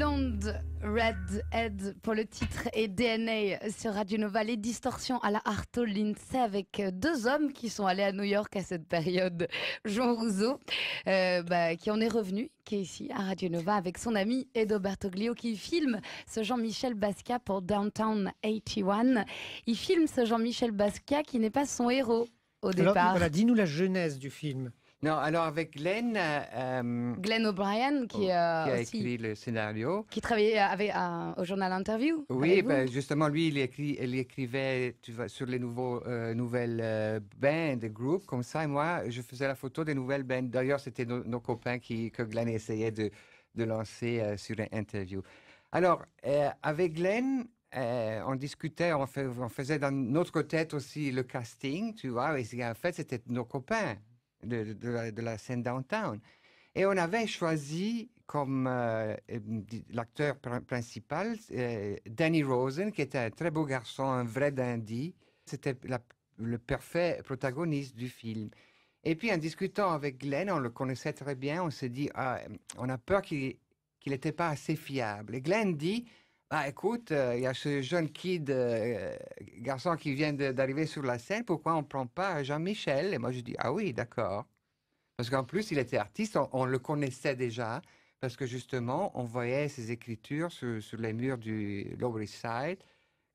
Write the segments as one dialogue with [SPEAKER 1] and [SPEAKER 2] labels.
[SPEAKER 1] Blonde Red Head pour le titre et DNA sur Radio Nova, les distorsions à la Arto Lindsay avec deux hommes qui sont allés à New York à cette période. Jean Rousseau, euh, bah, qui en est revenu, qui est ici à Radio Nova avec son ami Edo Bertoglio, qui filme ce Jean-Michel Basquiat pour Downtown 81. Il filme ce Jean-Michel Basquiat qui n'est pas son héros au départ. Alors, voilà, dis-nous
[SPEAKER 2] la genèse du film. Non, alors avec Glenn.
[SPEAKER 3] Euh, Glenn
[SPEAKER 1] O'Brien, qui, oh, euh, a écrit
[SPEAKER 3] le scénario.
[SPEAKER 1] Qui travaillait avec, euh, au journal Interview. Oui, ben,
[SPEAKER 3] justement, lui, il, écrit, écrivait tu sur les nouveaux, euh, nouvelles bands, groupes, comme ça. Et moi, je faisais la photo des nouvelles bands. D'ailleurs, c'était nos copains qui, que Glenn essayait de, de lancer sur l'interview. Alors, avec Glenn, on discutait, on, on, faisait dans notre tête aussi le casting, tu vois, et en fait, c'était nos copains de, la, scène downtown. Et on avait choisi comme euh, l'acteur principal euh, Danny Rosen, qui était un très beau garçon, un vrai dandy. C'était le parfait protagoniste du film. Et puis en discutant avec Glenn, on le connaissait très bien, on s'est dit, ah, on a peur qu'il n'était pas assez fiable. Et Glenn dit, ah, écoute, euh, il y a ce jeune kid, euh, euh, garçon qui vient d'arriver sur la scène, pourquoi on ne prend pas Jean-Michel Et moi, je dis, ah oui, d'accord. Parce qu'en plus, il était artiste, on, le connaissait déjà, parce que justement, on voyait ses écritures sur, les murs du Lower East Side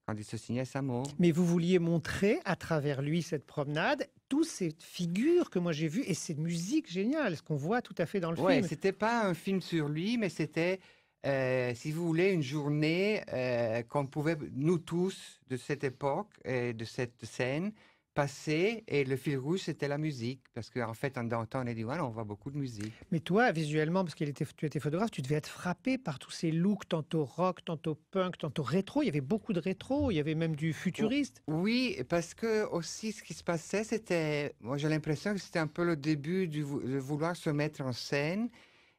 [SPEAKER 3] quand il se signait sa mort.
[SPEAKER 2] Mais vous vouliez montrer à travers lui cette promenade, toutes ces figures que moi j'ai vues et cette musique géniale, ce qu'on voit tout à fait dans le film. Oui, c'était pas un film sur lui, mais c'était euh, si vous voulez, une
[SPEAKER 3] journée euh, qu'on pouvait, nous tous, de cette époque, et de cette scène, passer. Et le fil rouge, c'était la musique. Parce qu'en en fait, en dantant on est dit, voilà, on voit beaucoup de musique.
[SPEAKER 2] Mais toi, visuellement, parce que était, tu étais photographe, tu devais être frappé par tous ces looks, tantôt rock, tantôt punk, tantôt rétro. Il y avait beaucoup de rétro, il y avait même du futuriste.
[SPEAKER 3] Oh, oui, parce que aussi, ce qui se passait, c'était. Moi, j'ai l'impression que c'était un peu le début de vouloir se mettre en scène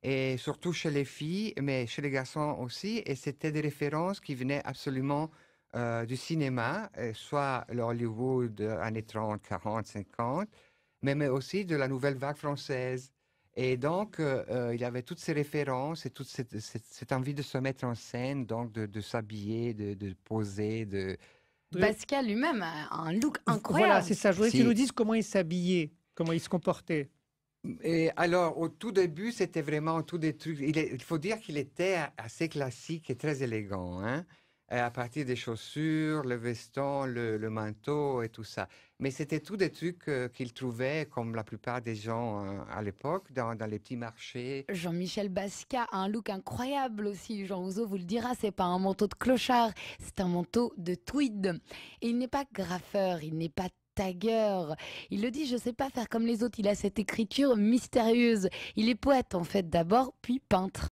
[SPEAKER 3] et surtout chez les filles, mais chez les garçons aussi. Et c'était des références qui venaient absolument euh, du cinéma, euh, soit l'Hollywood euh, années 30, 40, 50, mais, mais aussi de la nouvelle vague française. Et donc, euh, il avait toutes ces références et toute cette, envie de se mettre en scène, donc de, s'habiller, de, poser, de...
[SPEAKER 1] Pascal lui-même a un look
[SPEAKER 2] incroyable. Voilà, c'est ça. Je voudrais que qu'ils nous disent comment il s'habillait, comment il se comportait. Et alors,
[SPEAKER 3] au tout début, c'était vraiment tout des trucs. Il, faut dire qu'il était assez classique et très élégant, hein euh, à partir des chaussures, le veston, le, manteau et tout ça. Mais c'était tout des trucs euh, qu'il trouvait, comme la plupart des gens hein, à l'époque, dans, les petits marchés.
[SPEAKER 1] Jean-Michel Basquiat a un look incroyable aussi. Jean Ouzo vous le dira, c'est pas un manteau de clochard, c'est un manteau de tweed. il n'est pas graffeur, il n'est pas il le dit, je sais pas faire comme les autres. Il a cette écriture mystérieuse. Il est poète en fait d'abord, puis peintre.